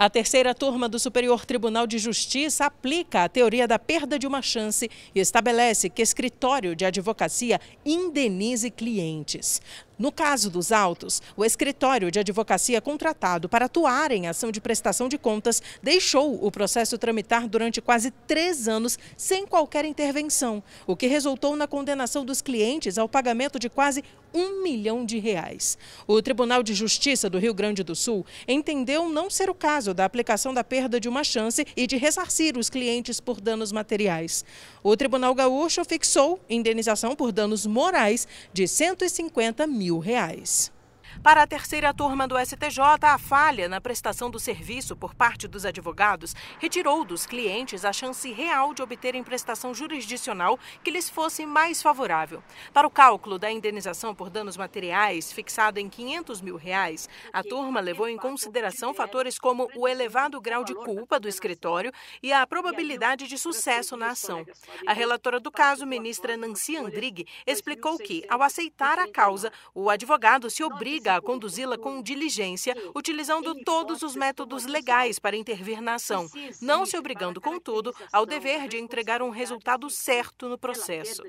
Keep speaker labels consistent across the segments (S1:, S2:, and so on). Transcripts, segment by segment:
S1: A terceira turma do Superior Tribunal de Justiça aplica a teoria da perda de uma chance e estabelece que escritório de advocacia indenize clientes. No caso dos autos, o escritório de advocacia contratado para atuar em ação de prestação de contas deixou o processo tramitar durante quase três anos sem qualquer intervenção, o que resultou na condenação dos clientes ao pagamento de quase um milhão de reais. O Tribunal de Justiça do Rio Grande do Sul entendeu não ser o caso da aplicação da perda de uma chance e de ressarcir os clientes por danos materiais. O Tribunal Gaúcho fixou indenização por danos morais de 150 mil mil reais. Para a terceira turma do STJ, a falha na prestação do serviço por parte dos advogados retirou dos clientes a chance real de obterem prestação jurisdicional que lhes fosse mais favorável. Para o cálculo da indenização por danos materiais, fixado em 500 mil reais, a turma levou em consideração fatores como o elevado grau de culpa do escritório e a probabilidade de sucesso na ação. A relatora do caso, ministra Nancy Andrighi, explicou que, ao aceitar a causa, o advogado se obriga obriga a conduzi-la com diligência, utilizando todos os métodos legais para intervir na ação, não se obrigando, contudo, ao dever de entregar um resultado certo no processo.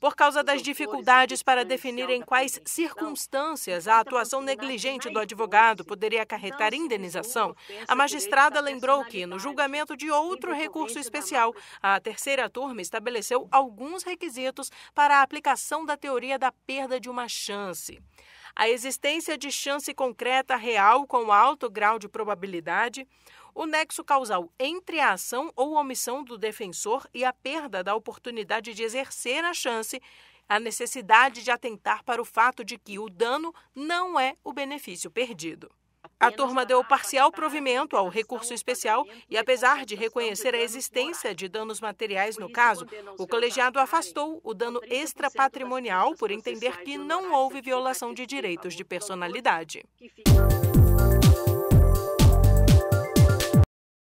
S1: Por causa das dificuldades para definir em quais circunstâncias a atuação negligente do advogado poderia acarretar indenização, a magistrada lembrou que, no julgamento de outro recurso especial, a terceira turma estabeleceu alguns requisitos para a aplicação da teoria da perda de uma chance a existência de chance concreta real com alto grau de probabilidade, o nexo causal entre a ação ou omissão do defensor e a perda da oportunidade de exercer a chance, a necessidade de atentar para o fato de que o dano não é o benefício perdido. A turma deu parcial provimento ao recurso especial e, apesar de reconhecer a existência de danos materiais no caso, o colegiado afastou o dano extrapatrimonial por entender que não houve violação de direitos de personalidade.